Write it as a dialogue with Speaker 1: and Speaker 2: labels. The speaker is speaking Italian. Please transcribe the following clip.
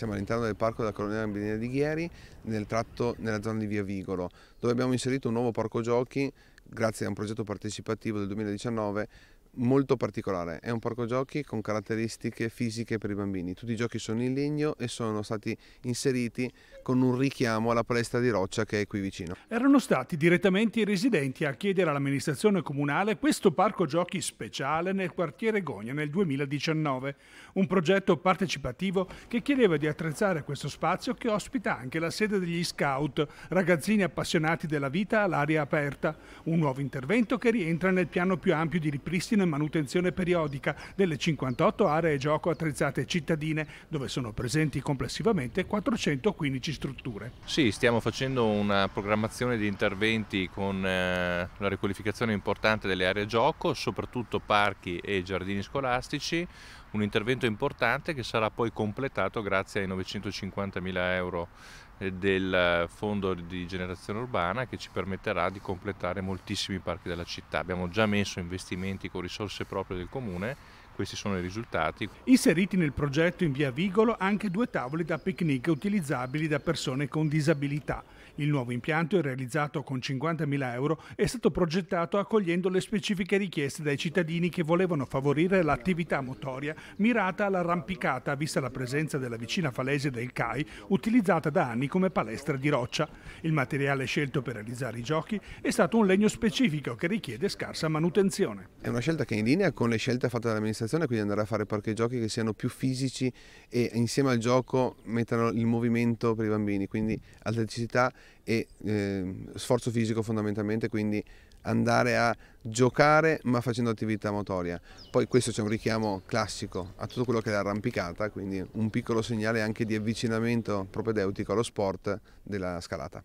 Speaker 1: Siamo all'interno del parco della colonia Bellina di Ghieri, nel tratto nella zona di Via Vigolo, dove abbiamo inserito un nuovo parco giochi grazie a un progetto partecipativo del 2019 molto particolare, è un parco giochi con caratteristiche fisiche per i bambini, tutti i giochi sono in legno e sono stati inseriti con un richiamo alla palestra di roccia che è qui vicino.
Speaker 2: Erano stati direttamente i residenti a chiedere all'amministrazione comunale questo parco giochi speciale nel quartiere Gogna nel 2019, un progetto partecipativo che chiedeva di attrezzare questo spazio che ospita anche la sede degli scout, ragazzini appassionati della vita all'aria aperta, un nuovo intervento che rientra nel piano più ampio di ripristino ordine e manutenzione periodica delle 58 aree gioco attrezzate cittadine, dove sono presenti complessivamente 415 strutture.
Speaker 3: Sì, stiamo facendo una programmazione di interventi con eh, la riqualificazione importante delle aree gioco, soprattutto parchi e giardini scolastici, un intervento importante che sarà poi completato grazie ai 950 mila euro del fondo di generazione urbana che ci permetterà di completare moltissimi parchi della città. Abbiamo già messo investimenti con risorse proprie del comune questi sono i risultati.
Speaker 2: Inseriti nel progetto in via Vigolo anche due tavole da picnic utilizzabili da persone con disabilità. Il nuovo impianto è realizzato con 50.000 euro è stato progettato accogliendo le specifiche richieste dai cittadini che volevano favorire l'attività motoria mirata all'arrampicata, vista la presenza della vicina falese del CAI, utilizzata da anni come palestra di roccia. Il materiale scelto per realizzare i giochi è stato un legno specifico che richiede scarsa manutenzione.
Speaker 1: È una scelta che è in linea con le scelte fatte dall'amministrazione, quindi andare a fare parchi giochi che siano più fisici e insieme al gioco mettano il movimento per i bambini, quindi atleticità e eh, sforzo fisico fondamentalmente, quindi andare a giocare ma facendo attività motoria. Poi questo c'è un richiamo classico a tutto quello che è l'arrampicata, quindi un piccolo segnale anche di avvicinamento propedeutico allo sport della scalata.